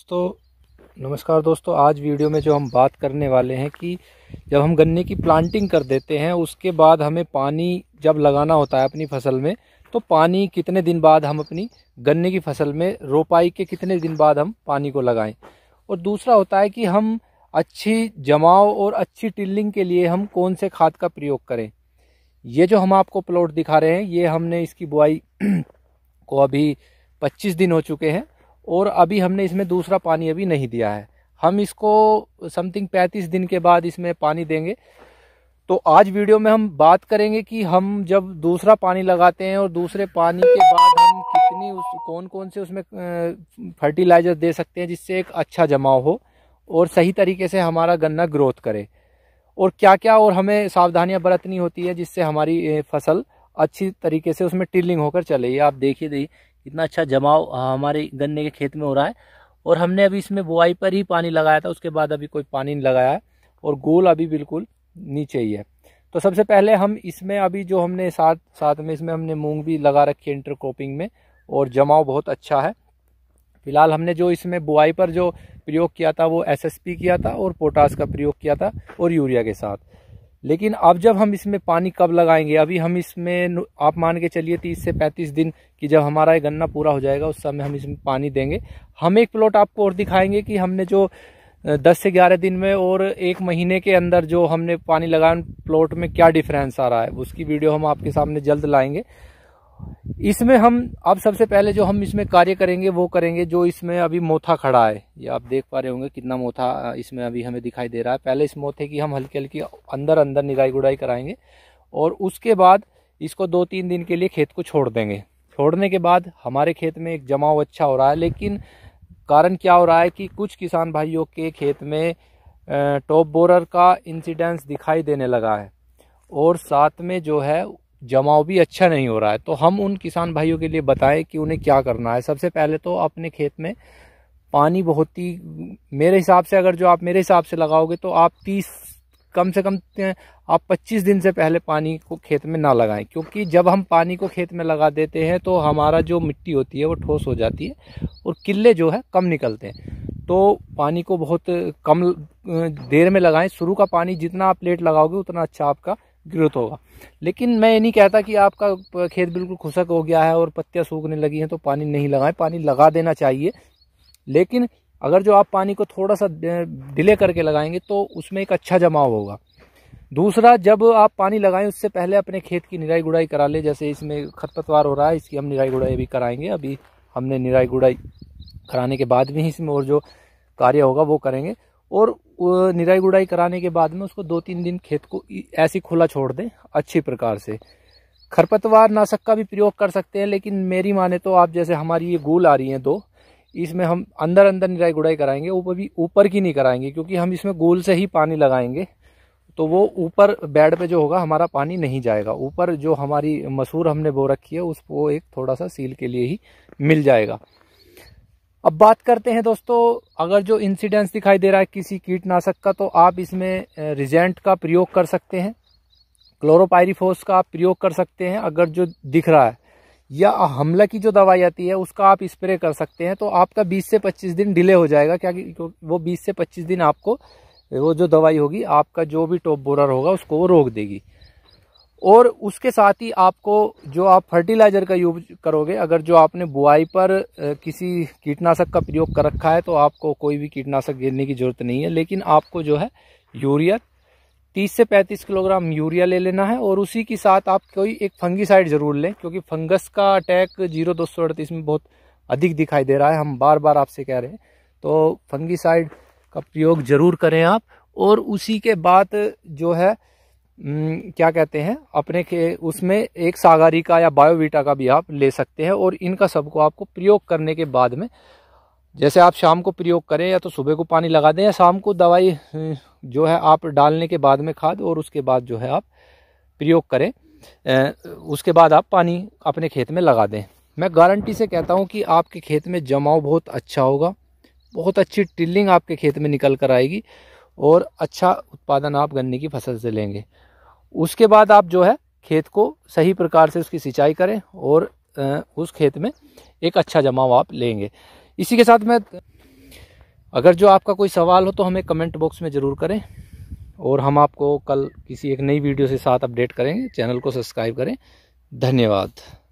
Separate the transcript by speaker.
Speaker 1: दोस्तों नमस्कार दोस्तों आज वीडियो में जो हम बात करने वाले हैं कि जब हम गन्ने की प्लांटिंग कर देते हैं उसके बाद हमें पानी जब लगाना होता है अपनी फसल में तो पानी कितने दिन बाद हम अपनी गन्ने की फसल में रोपाई के कितने दिन बाद हम पानी को लगाएं और दूसरा होता है कि हम अच्छी जमाव और अच्छी टिल्लिंग के लिए हम कौन से खाद का प्रयोग करें ये जो हम आपको प्लॉट दिखा रहे हैं ये हमने इसकी बुआई को अभी पच्चीस दिन हो चुके हैं और अभी हमने इसमें दूसरा पानी अभी नहीं दिया है हम इसको समथिंग पैंतीस दिन के बाद इसमें पानी देंगे तो आज वीडियो में हम बात करेंगे कि हम जब दूसरा पानी लगाते हैं और दूसरे पानी के बाद हम कितनी उस कौन कौन से उसमें फर्टिलाइज़र दे सकते हैं जिससे एक अच्छा जमाव हो और सही तरीके से हमारा गन्ना ग्रोथ करे और क्या क्या और हमें सावधानियां बरतनी होती है जिससे हमारी फसल अच्छी तरीके से उसमें टिलिंग होकर चले ये आप देखिए दी इतना अच्छा जमाव हमारे गन्ने के खेत में हो रहा है और हमने अभी इसमें बुआई पर ही पानी लगाया था उसके बाद अभी कोई पानी नहीं लगाया है और गोल अभी बिल्कुल नीचे ही है तो सबसे पहले हम इसमें अभी जो हमने साथ साथ में इसमें हमने मूंग भी लगा रखी है इंटरक्रॉपिंग में और जमाव बहुत अच्छा है फिलहाल हमने जो इसमें बुआई पर जो प्रयोग किया था वो एसएसपी किया था और पोटास का प्रयोग किया था और यूरिया के साथ लेकिन अब जब हम इसमें पानी कब लगाएंगे अभी हम इसमें आप मान के चलिए तीस से पैंतीस दिन कि जब हमारा ये गन्ना पूरा हो जाएगा उस समय हम इसमें पानी देंगे हम एक प्लॉट आपको और दिखाएंगे कि हमने जो दस से ग्यारह दिन में और एक महीने के अंदर जो हमने पानी लगाया प्लॉट में क्या डिफरेंस आ रहा है उसकी वीडियो हम आपके सामने जल्द लाएंगे इसमें हम अब सबसे पहले जो हम इसमें कार्य करेंगे वो करेंगे जो इसमें अभी मोथा खड़ा है ये आप देख पा रहे होंगे कितना मोथा इसमें अभी हमें दिखाई दे रहा है पहले इस मोथे की हम हल्की हल्की अंदर अंदर निराई गुड़ाई कराएंगे और उसके बाद इसको दो तीन दिन के लिए खेत को छोड़ देंगे छोड़ने के बाद हमारे खेत में एक जमाव अच्छा हो रहा है लेकिन कारण क्या हो रहा है कि कुछ किसान भाइयों के खेत में टॉप बोरर का इंसिडेंस दिखाई देने लगा है और साथ में जो है जमाव भी अच्छा नहीं हो रहा है तो हम उन किसान भाइयों के लिए बताएं कि उन्हें क्या करना है सबसे पहले तो अपने खेत में पानी बहुत ही मेरे हिसाब से अगर जो आप मेरे हिसाब से लगाओगे तो आप तीस कम से कम आप 25 दिन से पहले पानी को खेत में ना लगाएं क्योंकि जब हम पानी को खेत में लगा देते हैं तो हमारा जो मिट्टी होती है वो ठोस हो जाती है और किले जो है कम निकलते हैं तो पानी को बहुत कम देर में लगाएं शुरू का पानी जितना आप लेट लगाओगे उतना अच्छा आपका ग्रोथ होगा लेकिन मैं ये नहीं कहता कि आपका खेत बिल्कुल खुशक हो गया है और पत्तियाँ सूखने लगी हैं तो पानी नहीं लगाएं पानी लगा देना चाहिए लेकिन अगर जो आप पानी को थोड़ा सा डिले करके लगाएंगे तो उसमें एक अच्छा जमाव होगा दूसरा जब आप पानी लगाएं उससे पहले अपने खेत की निराई गुड़ाई करा लें जैसे इसमें खतपतवार हो रहा है इसकी हम निराई गुड़ाई भी कराएंगे अभी हमने निराई गुड़ाई कराने के बाद भी इसमें और जो कार्य होगा वो करेंगे और निराई गुड़ाई कराने के बाद में उसको दो तीन दिन खेत को ऐसी खुला छोड़ दें अच्छी प्रकार से खरपतवार नाशक का भी प्रयोग कर सकते हैं लेकिन मेरी माने तो आप जैसे हमारी ये गोल आ रही हैं दो इसमें हम अंदर अंदर निराई गुड़ाई कराएंगे ऊपर भी ऊपर की नहीं कराएंगे क्योंकि हम इसमें गोल से ही पानी लगाएंगे तो वो ऊपर बेड पे जो होगा हमारा पानी नहीं जाएगा ऊपर जो हमारी मसूर हमने बो रखी है उसको एक थोड़ा सा सील के लिए ही मिल जाएगा अब बात करते हैं दोस्तों अगर जो इंसिडेंस दिखाई दे रहा है किसी कीटनाशक का तो आप इसमें रिजेंट का प्रयोग कर सकते हैं क्लोरोपायरीफोस का आप प्रयोग कर सकते हैं अगर जो दिख रहा है या हमला की जो दवाई आती है उसका आप स्प्रे कर सकते हैं तो आपका 20 से 25 दिन डिले हो जाएगा क्या वो 20 से 25 दिन आपको वो जो दवाई होगी आपका जो भी टॉप बोरर होगा उसको वो रोक देगी और उसके साथ ही आपको जो आप फर्टिलाइज़र का यूज करोगे अगर जो आपने बुआई पर किसी कीटनाशक का प्रयोग कर रखा है तो आपको कोई भी कीटनाशक गिरने की ज़रूरत नहीं है लेकिन आपको जो है यूरिया तीस से पैंतीस किलोग्राम यूरिया ले लेना है और उसी के साथ आप कोई एक फंगीसाइड ज़रूर लें क्योंकि फंगस का अटैक जीरो दो सौ अड़तीस में बहुत अधिक दिखाई दे रहा है हम बार बार आपसे कह रहे हैं तो फंगीसाइड का प्रयोग ज़रूर करें आप और उसी के बाद जो है क्या कहते हैं अपने के उसमें एक सागारी का या बायोवीटा का भी आप ले सकते हैं और इनका सबको आपको प्रयोग करने के बाद में जैसे आप शाम को प्रयोग करें या तो सुबह को पानी लगा दें या शाम को दवाई जो है आप डालने के बाद में खाद और उसके बाद जो है आप प्रयोग करें उसके बाद आप पानी अपने खेत में लगा दें मैं गारंटी से कहता हूँ कि आपके खेत में जमाव बहुत अच्छा होगा बहुत अच्छी टिल्लिंग आपके खेत में निकल कर आएगी और अच्छा उत्पादन आप गन्ने की फसल से लेंगे उसके बाद आप जो है खेत को सही प्रकार से उसकी सिंचाई करें और उस खेत में एक अच्छा जमाव आप लेंगे इसी के साथ मैं अगर जो आपका कोई सवाल हो तो हमें कमेंट बॉक्स में ज़रूर करें और हम आपको कल किसी एक नई वीडियो से साथ अपडेट करेंगे चैनल को सब्सक्राइब करें धन्यवाद